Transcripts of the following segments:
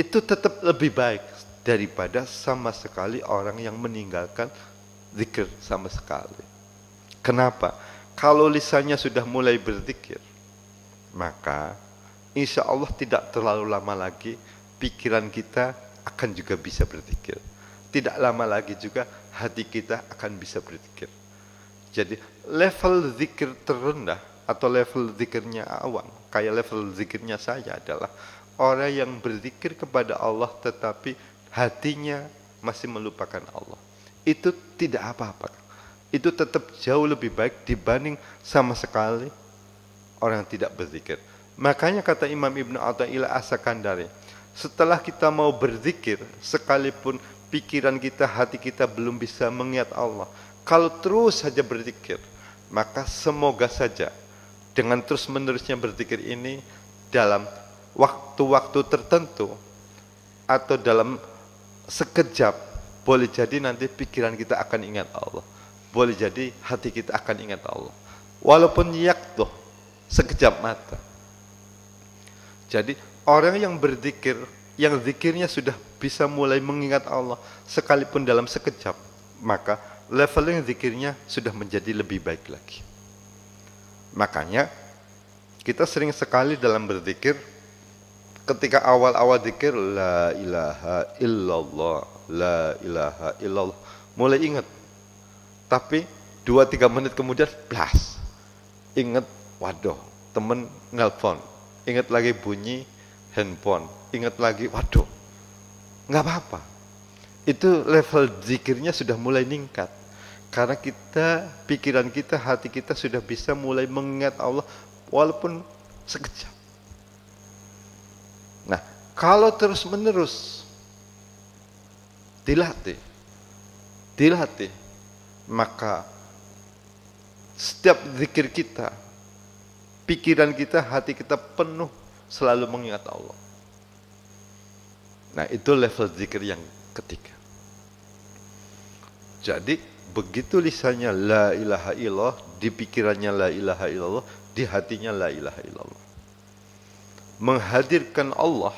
itu tetap lebih baik daripada sama sekali orang yang meninggalkan zikir sama sekali. Kenapa? Kalau lisannya sudah mulai berzikir, maka insya Allah tidak terlalu lama lagi pikiran kita akan juga bisa berzikir. Tidak lama lagi juga hati kita akan bisa berzikir. Jadi level zikir terendah atau level zikirnya awam, kayak level zikirnya saya adalah orang yang berzikir kepada Allah tetapi hatinya masih melupakan Allah. Itu tidak apa-apa. Itu tetap jauh lebih baik dibanding sama sekali orang yang tidak berzikir. Makanya kata Imam Ibn Atta'ila Asakandari, setelah kita mau berzikir, sekalipun pikiran kita, hati kita belum bisa mengingat Allah, kalau terus saja berzikir, maka semoga saja dengan terus-menerusnya berzikir ini dalam waktu-waktu tertentu atau dalam sekejap boleh jadi nanti pikiran kita akan ingat Allah. Boleh jadi hati kita akan ingat Allah. Walaupun yaktuh sekejap mata. Jadi orang yang berzikir, yang zikirnya sudah bisa mulai mengingat Allah sekalipun dalam sekejap, maka leveling zikirnya sudah menjadi lebih baik lagi. Makanya kita sering sekali dalam berzikir ketika awal-awal dikir la ilaha illallah la ilaha illallah mulai ingat tapi dua tiga menit kemudian blas ingat waduh temen nelpon ingat lagi bunyi handphone ingat lagi waduh nggak apa-apa itu level zikirnya sudah mulai ningkat karena kita pikiran kita hati kita sudah bisa mulai mengingat Allah walaupun sekejap Nah, kalau terus-menerus dilatih, dilatih, maka setiap zikir kita, pikiran kita, hati kita penuh selalu mengingat Allah. Nah, itu level zikir yang ketiga. Jadi, begitu lisannya la ilaha illallah, di pikirannya la ilaha illallah, di hatinya la ilaha illallah menghadirkan Allah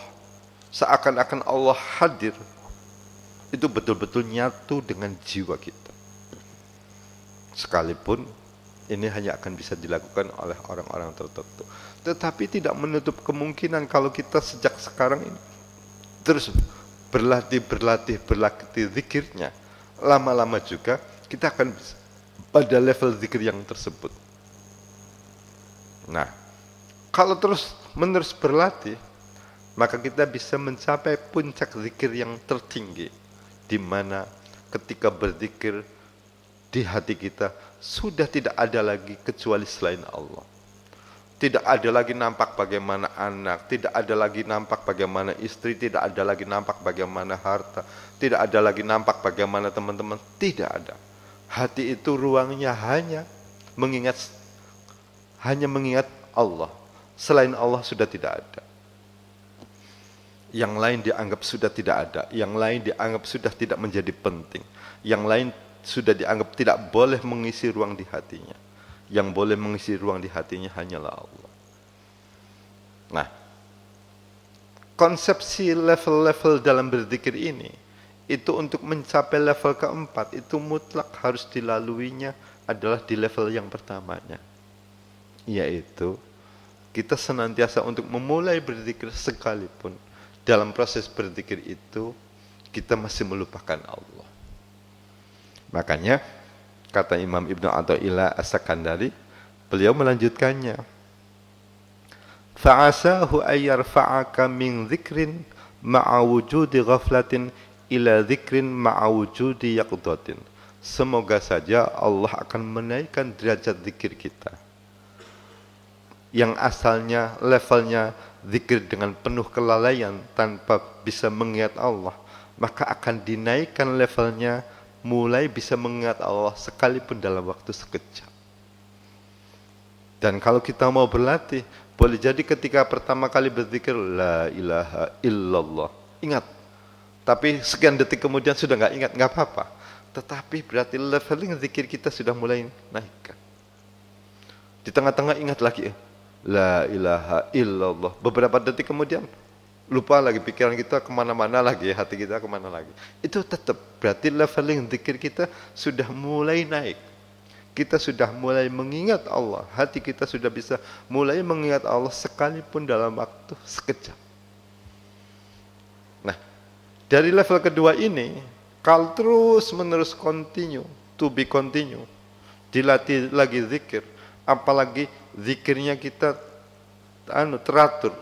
seakan-akan Allah hadir itu betul-betul nyatu dengan jiwa kita. Sekalipun ini hanya akan bisa dilakukan oleh orang-orang tertentu. Tetapi tidak menutup kemungkinan kalau kita sejak sekarang ini terus berlatih, berlatih, berlatih zikirnya. Lama-lama juga kita akan bisa pada level zikir yang tersebut. Nah, kalau terus menerus berlatih, maka kita bisa mencapai puncak zikir yang tertinggi, di mana ketika berzikir di hati kita sudah tidak ada lagi kecuali selain Allah. Tidak ada lagi nampak bagaimana anak, tidak ada lagi nampak bagaimana istri, tidak ada lagi nampak bagaimana harta, tidak ada lagi nampak bagaimana teman-teman, tidak ada. Hati itu ruangnya hanya mengingat hanya mengingat Allah. Selain Allah sudah tidak ada. Yang lain dianggap sudah tidak ada. Yang lain dianggap sudah tidak menjadi penting. Yang lain sudah dianggap tidak boleh mengisi ruang di hatinya. Yang boleh mengisi ruang di hatinya hanyalah Allah. Nah, konsepsi level-level dalam berzikir ini itu untuk mencapai level keempat itu mutlak harus dilaluinya adalah di level yang pertamanya yaitu kita senantiasa untuk memulai berzikir sekalipun dalam proses berzikir itu kita masih melupakan Allah. Makanya kata Imam Ibnu Athaillah As-Sakandari, beliau melanjutkannya. Fa'asahu ayyarfa'aka min dzikrin ma'a wujudi ghaflatin ila dzikrin ma'a wujudi yaqdatin. Semoga saja Allah akan menaikkan derajat zikir kita yang asalnya levelnya zikir dengan penuh kelalaian tanpa bisa mengingat Allah, maka akan dinaikkan levelnya mulai bisa mengingat Allah sekalipun dalam waktu sekejap. Dan kalau kita mau berlatih, boleh jadi ketika pertama kali berzikir la ilaha illallah, ingat. Tapi sekian detik kemudian sudah nggak ingat, nggak apa-apa. Tetapi berarti leveling zikir kita sudah mulai naikkan. Di tengah-tengah ingat lagi, ya. La ilaha illallah. Beberapa detik kemudian lupa lagi pikiran kita kemana-mana lagi, hati kita kemana lagi. Itu tetap berarti leveling zikir kita sudah mulai naik. Kita sudah mulai mengingat Allah. Hati kita sudah bisa mulai mengingat Allah sekalipun dalam waktu sekejap. Nah, dari level kedua ini, kalau terus menerus continue, to be continue, dilatih lagi zikir, apalagi zikirnya kita anu teratur.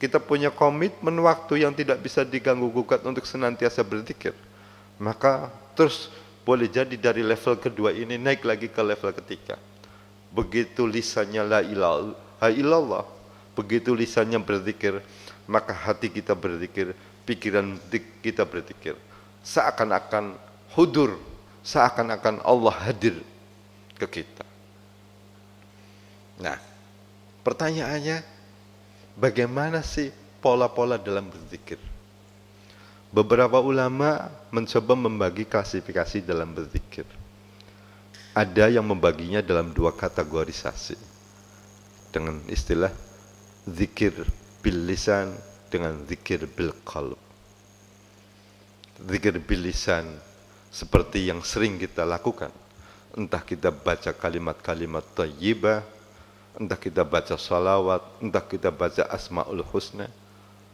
Kita punya komitmen waktu yang tidak bisa diganggu gugat untuk senantiasa berzikir. Maka terus boleh jadi dari level kedua ini naik lagi ke level ketiga. Begitu lisannya la ilaha illallah, begitu lisannya berzikir, maka hati kita berzikir, pikiran kita berzikir. Seakan-akan hudur, seakan-akan Allah hadir ke kita. Nah, pertanyaannya bagaimana sih pola-pola dalam berzikir? Beberapa ulama mencoba membagi klasifikasi dalam berzikir. Ada yang membaginya dalam dua kategorisasi dengan istilah zikir bilisan dengan zikir bil qalb. Zikir bilisan seperti yang sering kita lakukan. Entah kita baca kalimat-kalimat tayyibah, entah kita baca salawat, entah kita baca asma'ul husna,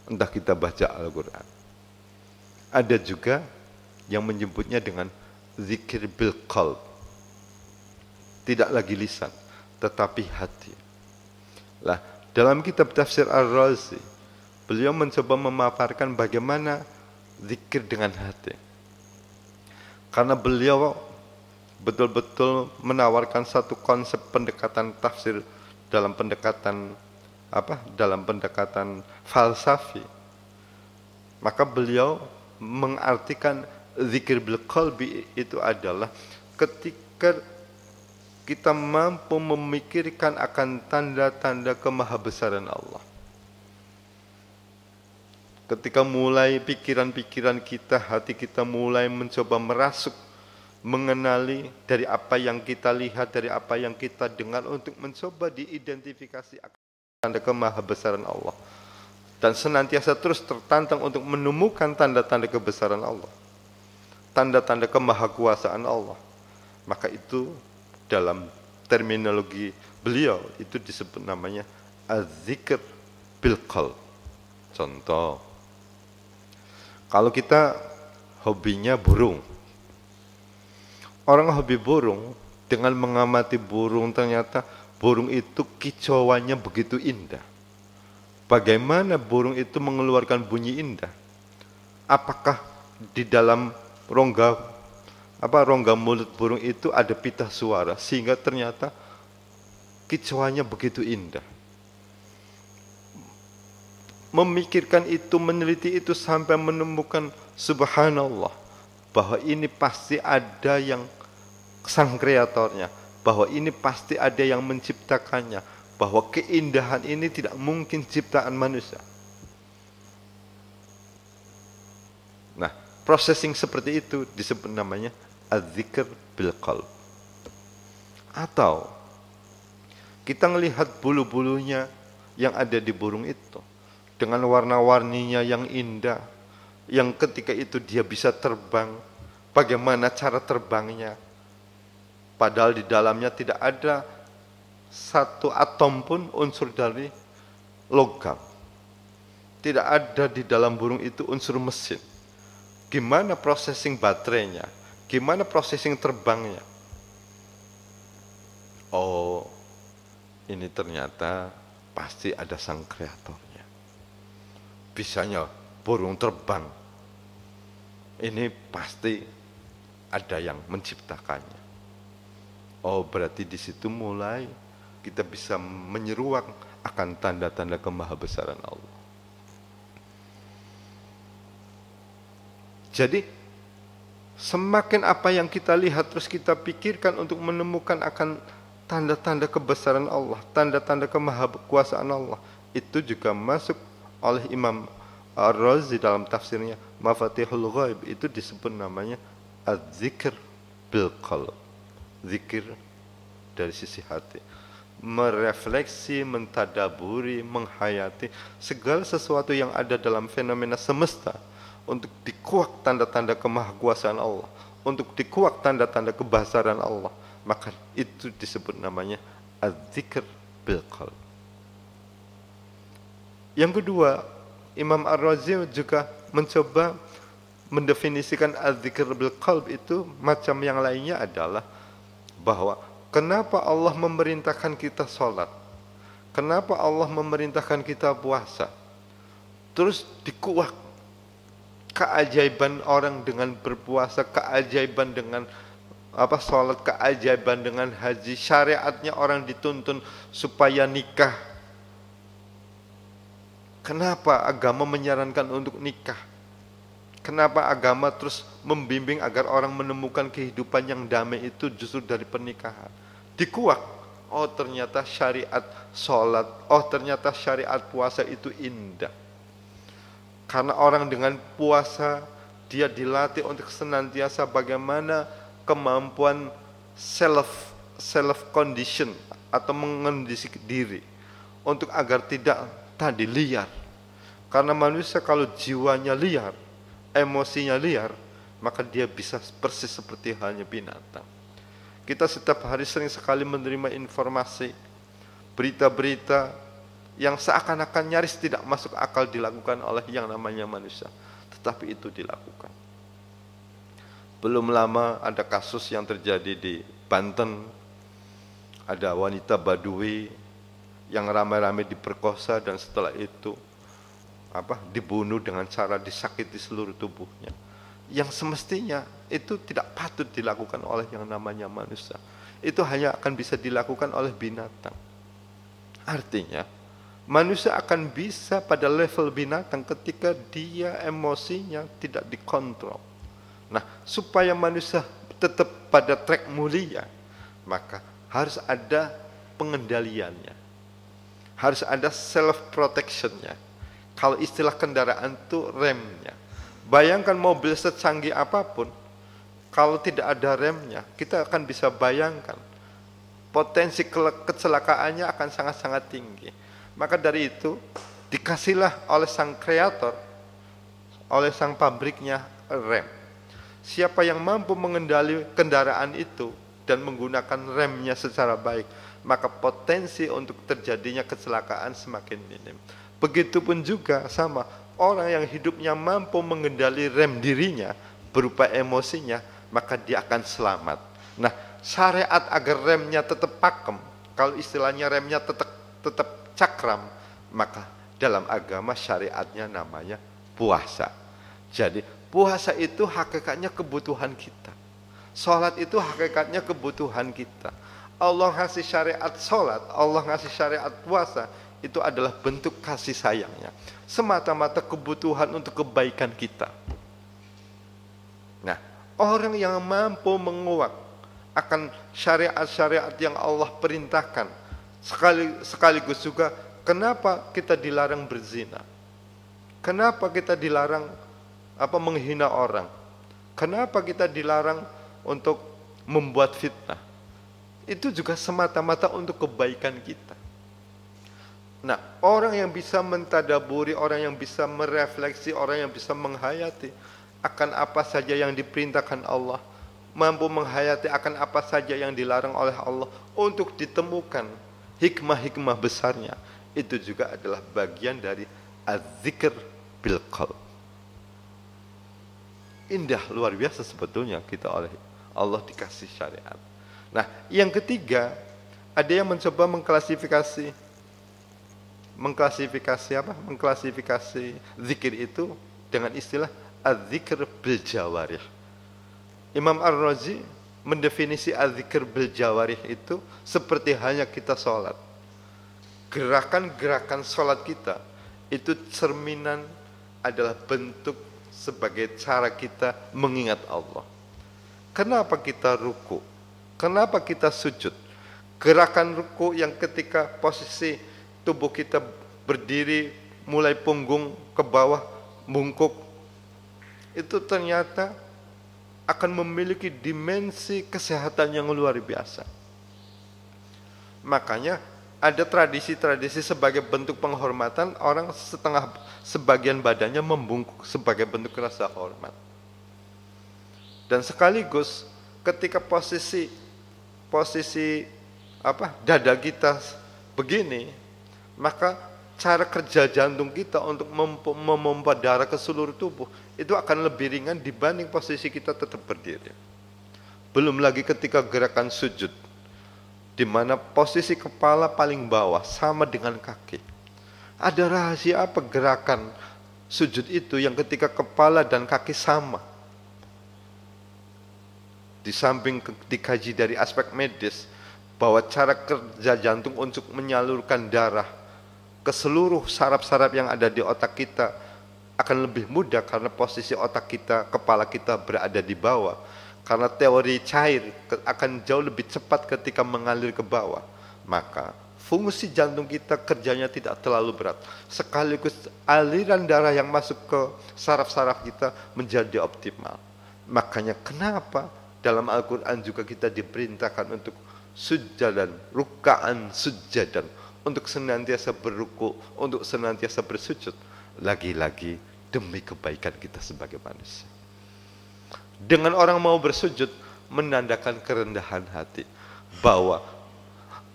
entah kita baca Al-Quran. Ada juga yang menyebutnya dengan zikir bil Tidak lagi lisan, tetapi hati. Lah, dalam kitab tafsir Ar-Razi, beliau mencoba memaparkan bagaimana zikir dengan hati. Karena beliau betul-betul menawarkan satu konsep pendekatan tafsir dalam pendekatan apa dalam pendekatan falsafi maka beliau mengartikan zikir bil qalbi itu adalah ketika kita mampu memikirkan akan tanda-tanda kemahabesaran Allah ketika mulai pikiran-pikiran kita hati kita mulai mencoba merasuk mengenali dari apa yang kita lihat, dari apa yang kita dengar untuk mencoba diidentifikasi tanda kemahabesaran Allah dan senantiasa terus tertantang untuk menemukan tanda-tanda kebesaran Allah tanda-tanda kemahakuasaan Allah maka itu dalam terminologi beliau itu disebut namanya az bilqal. contoh kalau kita hobinya burung orang hobi burung dengan mengamati burung ternyata burung itu kicauannya begitu indah. Bagaimana burung itu mengeluarkan bunyi indah? Apakah di dalam rongga apa rongga mulut burung itu ada pita suara sehingga ternyata kicauannya begitu indah. Memikirkan itu, meneliti itu sampai menemukan subhanallah bahwa ini pasti ada yang sang kreatornya, bahwa ini pasti ada yang menciptakannya, bahwa keindahan ini tidak mungkin ciptaan manusia. Nah, processing seperti itu disebut namanya azikir bil qalb. Atau kita melihat bulu-bulunya yang ada di burung itu dengan warna-warninya yang indah, yang ketika itu dia bisa terbang, bagaimana cara terbangnya. Padahal di dalamnya tidak ada satu atom pun unsur dari logam. Tidak ada di dalam burung itu unsur mesin. Gimana processing baterainya? Gimana processing terbangnya? Oh, ini ternyata pasti ada sang kreatornya. Bisanya burung terbang. Ini pasti ada yang menciptakannya. Oh, berarti di situ mulai kita bisa menyeruak akan tanda-tanda kemahabesaran Allah. Jadi semakin apa yang kita lihat terus kita pikirkan untuk menemukan akan tanda-tanda kebesaran Allah, tanda-tanda kemahakuasaan Allah, itu juga masuk oleh Imam Ar-Razi dalam tafsirnya Mafatihul Ghaib itu disebut namanya az-zikr bil qalb. Zikir dari sisi hati. Merefleksi, mentadaburi, menghayati segala sesuatu yang ada dalam fenomena semesta untuk dikuak tanda-tanda kemahakuasaan Allah, untuk dikuak tanda-tanda kebesaran Allah. Maka itu disebut namanya az-zikr bil qalb. Yang kedua, Imam Ar-Razi juga mencoba mendefinisikan al-zikr bil qalb itu macam yang lainnya adalah bahwa kenapa Allah memerintahkan kita sholat kenapa Allah memerintahkan kita puasa terus dikuak keajaiban orang dengan berpuasa keajaiban dengan apa sholat keajaiban dengan haji syariatnya orang dituntun supaya nikah Kenapa agama menyarankan untuk nikah? Kenapa agama terus membimbing agar orang menemukan kehidupan yang damai itu justru dari pernikahan? Dikuak, oh ternyata syariat sholat, oh ternyata syariat puasa itu indah. Karena orang dengan puasa, dia dilatih untuk senantiasa bagaimana kemampuan self self condition atau mengendisik diri untuk agar tidak tadi liar. Karena manusia kalau jiwanya liar, emosinya liar, maka dia bisa persis seperti halnya binatang. Kita setiap hari sering sekali menerima informasi, berita-berita yang seakan-akan nyaris tidak masuk akal dilakukan oleh yang namanya manusia. Tetapi itu dilakukan. Belum lama ada kasus yang terjadi di Banten, ada wanita Badui yang ramai-ramai diperkosa dan setelah itu apa dibunuh dengan cara disakiti seluruh tubuhnya yang semestinya itu tidak patut dilakukan oleh yang namanya manusia itu hanya akan bisa dilakukan oleh binatang artinya manusia akan bisa pada level binatang ketika dia emosinya tidak dikontrol nah supaya manusia tetap pada track mulia maka harus ada pengendaliannya harus ada self protectionnya. Kalau istilah kendaraan itu remnya. Bayangkan mobil secanggih apapun, kalau tidak ada remnya, kita akan bisa bayangkan potensi kecelakaannya akan sangat-sangat tinggi. Maka dari itu dikasihlah oleh sang kreator, oleh sang pabriknya rem. Siapa yang mampu mengendali kendaraan itu dan menggunakan remnya secara baik, maka potensi untuk terjadinya kecelakaan semakin minim. Begitupun juga sama orang yang hidupnya mampu mengendali rem dirinya berupa emosinya, maka dia akan selamat. Nah, syariat agar remnya tetap pakem, kalau istilahnya remnya tetap tetap cakram, maka dalam agama syariatnya namanya puasa. Jadi puasa itu hakikatnya kebutuhan kita. Sholat itu hakikatnya kebutuhan kita Allah ngasih syariat sholat, Allah ngasih syariat puasa, itu adalah bentuk kasih sayangnya. Semata-mata kebutuhan untuk kebaikan kita. Nah, orang yang mampu menguak akan syariat-syariat yang Allah perintahkan. Sekali, sekaligus juga, kenapa kita dilarang berzina? Kenapa kita dilarang apa menghina orang? Kenapa kita dilarang untuk membuat fitnah? itu juga semata-mata untuk kebaikan kita. Nah, orang yang bisa mentadaburi, orang yang bisa merefleksi, orang yang bisa menghayati akan apa saja yang diperintahkan Allah, mampu menghayati akan apa saja yang dilarang oleh Allah untuk ditemukan hikmah-hikmah besarnya. Itu juga adalah bagian dari az bil Indah luar biasa sebetulnya kita oleh Allah dikasih syariat. Nah, yang ketiga, ada yang mencoba mengklasifikasi mengklasifikasi apa? Mengklasifikasi zikir itu dengan istilah azikir beljawarih Imam Ar-Razi mendefinisi azikir itu seperti hanya kita sholat. Gerakan-gerakan sholat kita itu cerminan adalah bentuk sebagai cara kita mengingat Allah. Kenapa kita ruku? Kenapa kita sujud? Gerakan ruku yang ketika posisi tubuh kita berdiri mulai punggung ke bawah bungkuk itu ternyata akan memiliki dimensi kesehatan yang luar biasa. Makanya ada tradisi-tradisi sebagai bentuk penghormatan orang setengah sebagian badannya membungkuk sebagai bentuk rasa hormat. Dan sekaligus ketika posisi posisi apa dada kita begini, maka cara kerja jantung kita untuk memompa darah ke seluruh tubuh itu akan lebih ringan dibanding posisi kita tetap berdiri. Belum lagi ketika gerakan sujud, di mana posisi kepala paling bawah sama dengan kaki. Ada rahasia apa gerakan sujud itu yang ketika kepala dan kaki sama? Di samping dikaji dari aspek medis bahwa cara kerja jantung untuk menyalurkan darah ke seluruh saraf-saraf yang ada di otak kita akan lebih mudah karena posisi otak kita, kepala kita berada di bawah. Karena teori cair akan jauh lebih cepat ketika mengalir ke bawah. Maka fungsi jantung kita kerjanya tidak terlalu berat. Sekaligus aliran darah yang masuk ke saraf-saraf kita menjadi optimal. Makanya kenapa dalam Al-Quran juga kita diperintahkan untuk sujadan, rukaan sujadan. Untuk senantiasa berruku, untuk senantiasa bersujud. Lagi-lagi demi kebaikan kita sebagai manusia. Dengan orang mau bersujud, menandakan kerendahan hati. Bahwa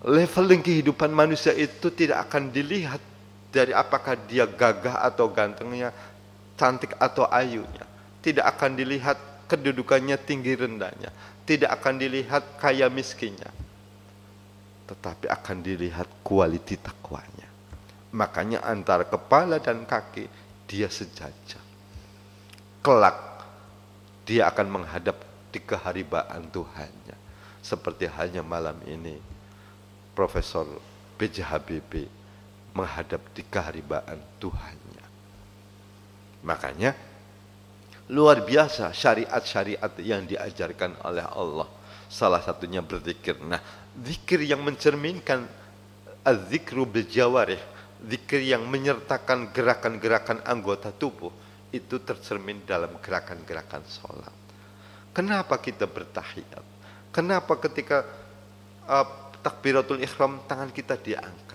leveling kehidupan manusia itu tidak akan dilihat dari apakah dia gagah atau gantengnya, cantik atau ayunya. Tidak akan dilihat kedudukannya tinggi rendahnya. Tidak akan dilihat kaya miskinnya. Tetapi akan dilihat kualiti takwanya. Makanya antara kepala dan kaki dia sejajar. Kelak dia akan menghadap di keharibaan Tuhannya. Seperti hanya malam ini Profesor B.J. Habibie menghadap di keharibaan Tuhannya. Makanya Luar biasa syariat-syariat yang diajarkan oleh Allah. Salah satunya berzikir. Nah, zikir yang mencerminkan az-zikru bil zikir yang menyertakan gerakan-gerakan anggota tubuh itu tercermin dalam gerakan-gerakan sholat. Kenapa kita bertahiyat? Kenapa ketika uh, takbiratul ikhram tangan kita diangkat?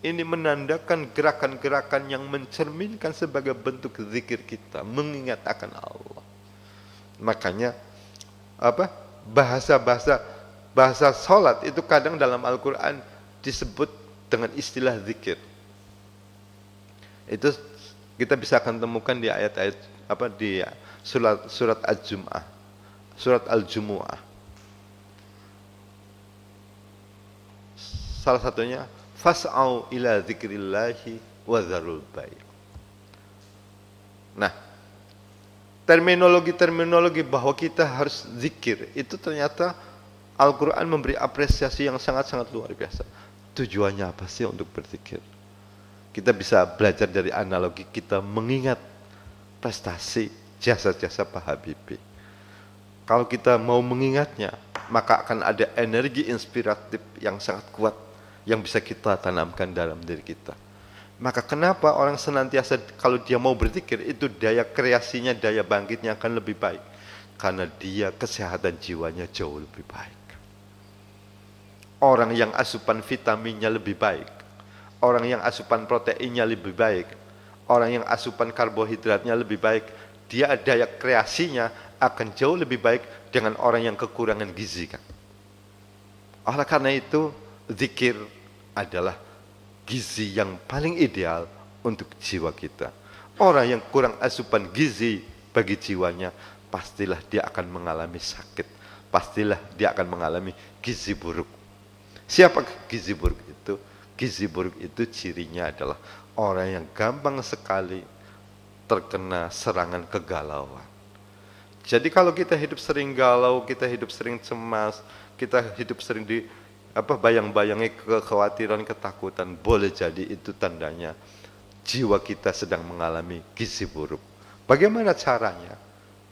ini menandakan gerakan-gerakan yang mencerminkan sebagai bentuk zikir kita, mengingat akan Allah. Makanya apa? Bahasa-bahasa bahasa salat itu kadang dalam Al-Qur'an disebut dengan istilah zikir. Itu kita bisa akan temukan di ayat-ayat apa di surat surat Al-Jumuah. Surat Al-Jumuah. Salah satunya fas'au ila zikrillahi wa dzarul bayi. Nah, terminologi-terminologi bahwa kita harus zikir itu ternyata Al-Qur'an memberi apresiasi yang sangat-sangat luar biasa. Tujuannya apa sih untuk berzikir? Kita bisa belajar dari analogi kita mengingat prestasi jasa-jasa Pak Habibie. Kalau kita mau mengingatnya, maka akan ada energi inspiratif yang sangat kuat yang bisa kita tanamkan dalam diri kita. Maka kenapa orang senantiasa kalau dia mau berpikir itu daya kreasinya, daya bangkitnya akan lebih baik. Karena dia kesehatan jiwanya jauh lebih baik. Orang yang asupan vitaminnya lebih baik. Orang yang asupan proteinnya lebih baik. Orang yang asupan karbohidratnya lebih baik. Dia daya kreasinya akan jauh lebih baik dengan orang yang kekurangan gizi. Kan? Oleh karena itu zikir adalah gizi yang paling ideal untuk jiwa kita. Orang yang kurang asupan gizi bagi jiwanya, pastilah dia akan mengalami sakit. Pastilah dia akan mengalami gizi buruk. Siapa gizi buruk itu? Gizi buruk itu cirinya adalah orang yang gampang sekali terkena serangan kegalauan. Jadi kalau kita hidup sering galau, kita hidup sering cemas, kita hidup sering di apa bayang-bayangi kekhawatiran, ketakutan boleh jadi itu tandanya jiwa kita sedang mengalami gizi buruk. Bagaimana caranya?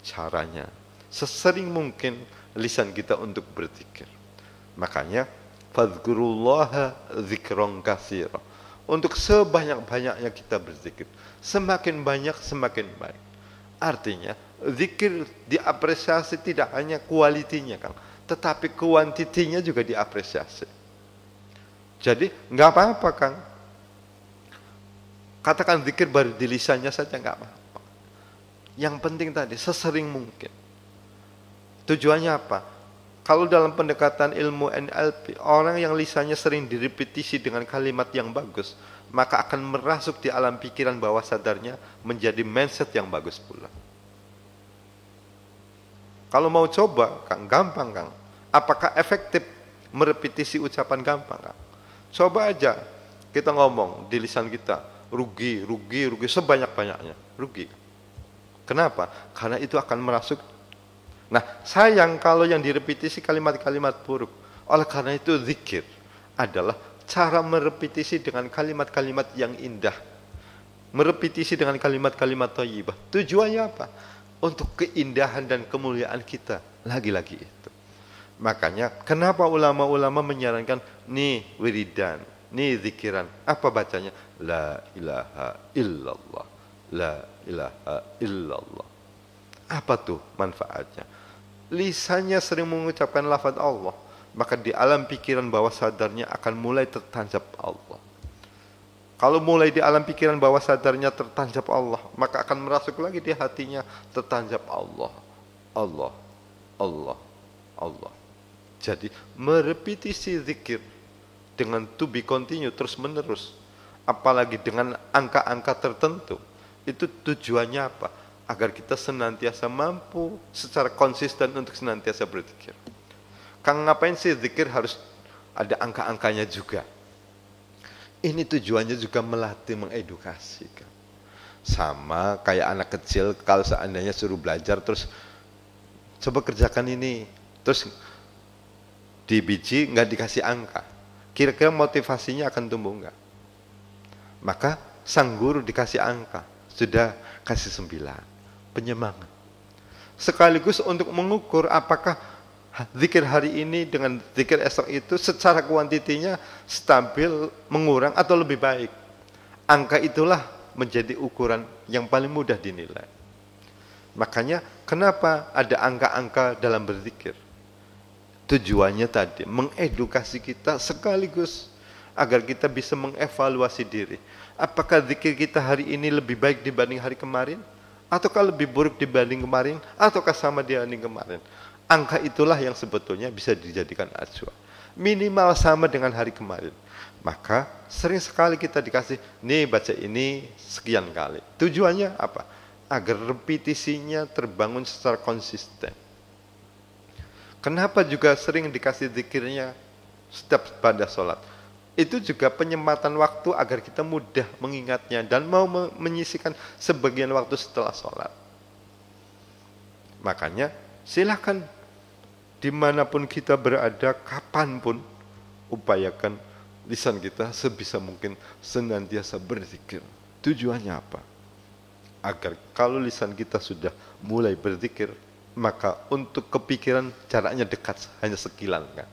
Caranya sesering mungkin lisan kita untuk berzikir. Makanya fadzkurullah dzikron kasiro Untuk sebanyak-banyaknya kita berzikir, semakin banyak semakin baik. Artinya, zikir diapresiasi tidak hanya kualitinya, Kang, tetapi kuantitinya juga diapresiasi. Jadi nggak apa-apa kan. Katakan zikir baru di lisannya saja nggak apa-apa. Yang penting tadi sesering mungkin. Tujuannya apa? Kalau dalam pendekatan ilmu NLP, orang yang lisannya sering direpetisi dengan kalimat yang bagus, maka akan merasuk di alam pikiran bawah sadarnya menjadi mindset yang bagus pula. Kalau mau coba, Kang, gampang, Kang. Apakah efektif merepetisi ucapan gampang, Kang? Coba aja kita ngomong di lisan kita, rugi, rugi, rugi sebanyak-banyaknya, rugi. Kenapa? Karena itu akan merasuk. Nah, sayang kalau yang direpetisi kalimat-kalimat buruk. Oleh karena itu zikir adalah cara merepetisi dengan kalimat-kalimat yang indah. Merepetisi dengan kalimat-kalimat thayyibah. Tujuannya apa? untuk keindahan dan kemuliaan kita. Lagi-lagi itu. Makanya kenapa ulama-ulama menyarankan nih wiridan, nih zikiran. Apa bacanya? La ilaha illallah. La ilaha illallah. Apa tuh manfaatnya? Lisannya sering mengucapkan lafaz Allah, maka di alam pikiran bawah sadarnya akan mulai tertancap Allah. Kalau mulai di alam pikiran bawah sadarnya tertanjap Allah, maka akan merasuk lagi di hatinya tertanjap Allah, Allah, Allah, Allah. Jadi merepetisi zikir dengan to be continue terus menerus, apalagi dengan angka-angka tertentu. Itu tujuannya apa? Agar kita senantiasa mampu secara konsisten untuk senantiasa berzikir. Kang ngapain sih zikir harus ada angka-angkanya juga? Ini tujuannya juga melatih, mengedukasi. Sama kayak anak kecil kalau seandainya suruh belajar terus coba kerjakan ini. Terus di biji nggak dikasih angka. Kira-kira motivasinya akan tumbuh enggak? Maka sang guru dikasih angka. Sudah kasih sembilan. Penyemangat. Sekaligus untuk mengukur apakah zikir hari ini dengan zikir esok itu secara kuantitinya stabil, mengurang atau lebih baik. Angka itulah menjadi ukuran yang paling mudah dinilai. Makanya kenapa ada angka-angka dalam berzikir? Tujuannya tadi mengedukasi kita sekaligus agar kita bisa mengevaluasi diri. Apakah zikir kita hari ini lebih baik dibanding hari kemarin? Ataukah lebih buruk dibanding kemarin? Ataukah sama dibanding kemarin? Angka itulah yang sebetulnya bisa dijadikan acuan. Minimal sama dengan hari kemarin. Maka sering sekali kita dikasih, nih baca ini sekian kali. Tujuannya apa? Agar repetisinya terbangun secara konsisten. Kenapa juga sering dikasih zikirnya setiap pada sholat? Itu juga penyematan waktu agar kita mudah mengingatnya dan mau menyisikan sebagian waktu setelah sholat. Makanya silahkan dimanapun kita berada, kapanpun, upayakan lisan kita sebisa mungkin senantiasa berzikir. Tujuannya apa? Agar kalau lisan kita sudah mulai berzikir, maka untuk kepikiran jaraknya dekat, hanya sekilan kan.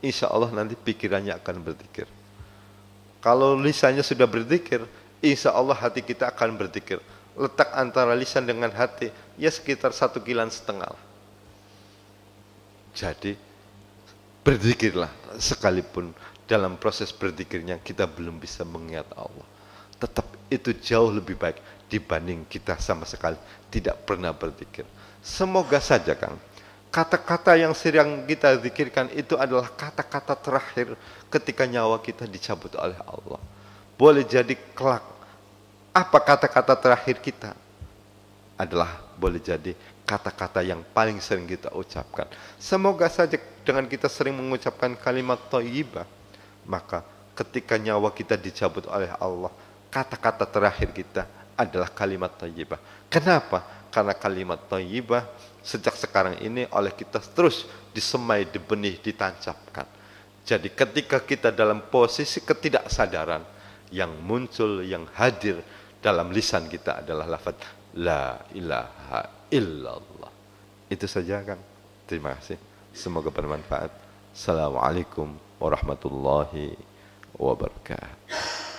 Insya Allah nanti pikirannya akan berzikir. Kalau lisannya sudah berzikir, insya Allah hati kita akan berzikir. Letak antara lisan dengan hati, ya sekitar satu kilan setengah jadi berzikirlah sekalipun dalam proses berzikirnya kita belum bisa mengingat Allah. Tetap itu jauh lebih baik dibanding kita sama sekali tidak pernah berzikir. Semoga saja Kang, kata-kata yang sering kita zikirkan itu adalah kata-kata terakhir ketika nyawa kita dicabut oleh Allah. Boleh jadi kelak apa kata-kata terakhir kita adalah boleh jadi kata-kata yang paling sering kita ucapkan. Semoga saja dengan kita sering mengucapkan kalimat thayyibah, maka ketika nyawa kita dicabut oleh Allah, kata-kata terakhir kita adalah kalimat thayyibah. Kenapa? Karena kalimat thayyibah sejak sekarang ini oleh kita terus disemai, dibenih, ditancapkan. Jadi ketika kita dalam posisi ketidaksadaran, yang muncul, yang hadir dalam lisan kita adalah lafaz La ilaha illallah. Itu saja kan Terima kasih. Semoga bermanfaat. Assalamualaikum warahmatullahi wabarakatuh.